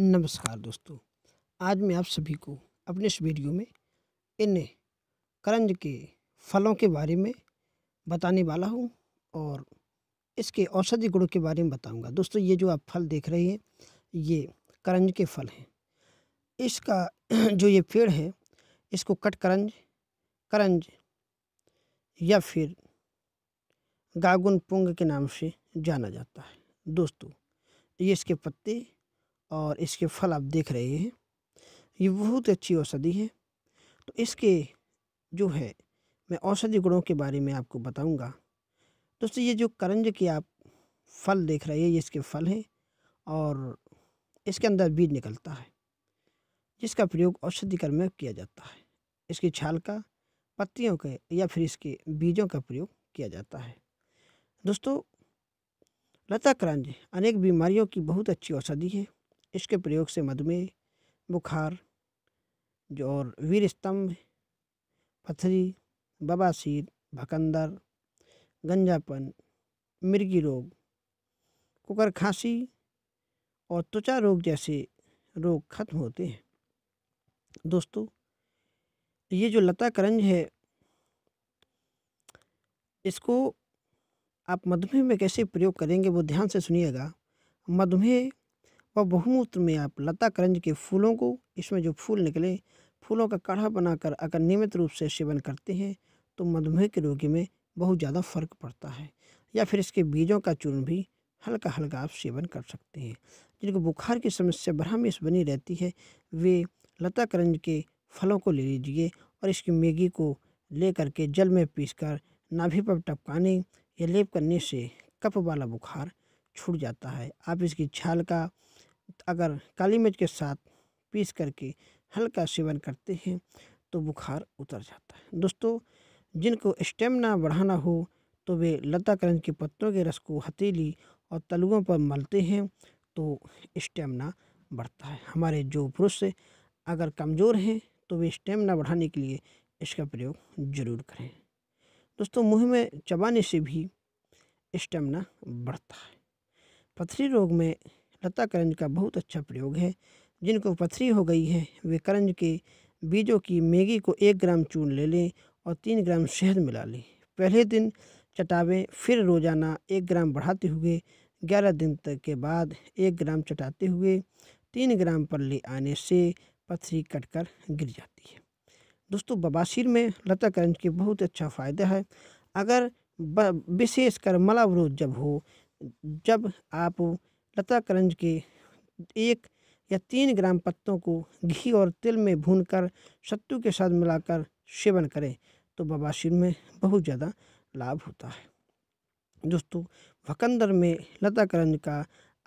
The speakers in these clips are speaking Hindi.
नमस्कार दोस्तों आज मैं आप सभी को अपने इस वीडियो में इन करंज के फलों के बारे में बताने वाला हूं और इसके औषधि गुणों के बारे में बताऊंगा दोस्तों ये जो आप फल देख रहे हैं ये करंज के फल हैं इसका जो ये पेड़ है इसको कट करंज करंज या फिर गागुन पुंग के नाम से जाना जाता है दोस्तों ये इसके पत्ते और इसके फल आप देख रहे हैं ये बहुत अच्छी औषधि है तो इसके जो है मैं औषधि गुणों के बारे में आपको बताऊंगा दोस्तों ये जो करंज के आप फल देख रहे हैं ये इसके फल हैं और इसके अंदर बीज निकलता है जिसका प्रयोग औषधि कर्म में किया जाता है इसकी छाल का पत्तियों के या फिर इसके बीजों का प्रयोग किया जाता है दोस्तों लता करंज अनेक बीमारियों की बहुत अच्छी औषधि है इसके प्रयोग से मधुमेह बुखार जो और वीर स्तंभ पथरी बबासीर भकंदर गंजापन मिर्गी रोग कुकर खांसी और त्वचा रोग जैसे रोग खत्म होते हैं दोस्तों ये जो लता करंज है इसको आप मधुमेह में कैसे प्रयोग करेंगे वो ध्यान से सुनिएगा मधुमेह वह बहुमूत्र में आप लता करंज के फूलों को इसमें जो फूल निकले फूलों का काढ़ा बनाकर अगर नियमित रूप से सेवन करते हैं तो मधुमेह के रोगी में बहुत ज़्यादा फर्क पड़ता है या फिर इसके बीजों का चूर्ण भी हल्का हल्का आप सेवन कर सकते हैं जिनको बुखार की समस्या बरहमेश बनी रहती है वे लता करंज के फलों को ले लीजिए और इसकी मेगी को ले करके जल में पीस कर नाभि पर टपकाने या लेप करने से कप वाला बुखार छूट जाता है आप इसकी छाल का अगर काली मिर्च के साथ पीस करके हल्का सेवन करते हैं तो बुखार उतर जाता है दोस्तों जिनको स्टेमिना बढ़ाना हो तो वे लता करंज के पत्तों के रस को हथेली और तलुओं पर मलते हैं तो स्टेमिना बढ़ता है हमारे जो पुरुष अगर कमज़ोर हैं तो वे स्टेमिना बढ़ाने के लिए इसका प्रयोग जरूर करें दोस्तों मुँह में चबाने से भी स्टेमिना बढ़ता है पथरी रोग में लता करंज का बहुत अच्छा प्रयोग है जिनको पथरी हो गई है वे करंज के बीजों की मेगी को एक ग्राम चून ले लें और तीन ग्राम शहद मिला लें पहले दिन चटावें फिर रोज़ाना एक ग्राम बढ़ाते हुए ग्यारह दिन तक के बाद एक ग्राम चटाते हुए तीन ग्राम पर ले आने से पथरी कट कर गिर जाती है दोस्तों बबासिर में लता करंज के बहुत अच्छा फ़ायदा है अगर विशेषकर मलावरोध जब हो जब आप लता करंज के एक या तीन ग्राम पत्तों को घी और तिल में भूनकर सत्तू के साथ मिलाकर सेवन करें तो शिव में बहुत ज़्यादा लाभ होता है दोस्तों भकंदर में लता करंज का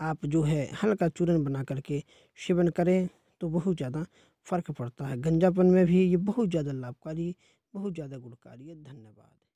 आप जो है हल्का चूरन बना करके सेवन करें तो बहुत ज़्यादा फ़र्क पड़ता है गंजापन में भी ये बहुत ज़्यादा लाभकारी बहुत ज़्यादा गुणकारी है धन्यवाद